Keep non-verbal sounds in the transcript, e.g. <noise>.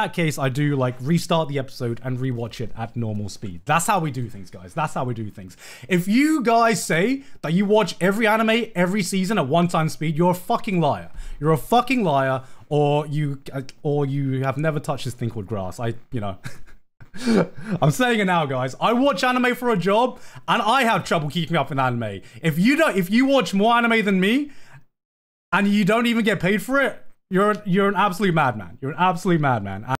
that case, I do like restart the episode and rewatch it at normal speed. That's how we do things, guys. That's how we do things. If you guys say that you watch every anime every season at one time speed, you're a fucking liar. You're a fucking liar, or you, or you have never touched this thing called grass. I, you know. <laughs> I'm saying it now, guys. I watch anime for a job, and I have trouble keeping up in anime. If you don't, if you watch more anime than me, and you don't even get paid for it, you're you're an absolute madman. You're an absolute madman. I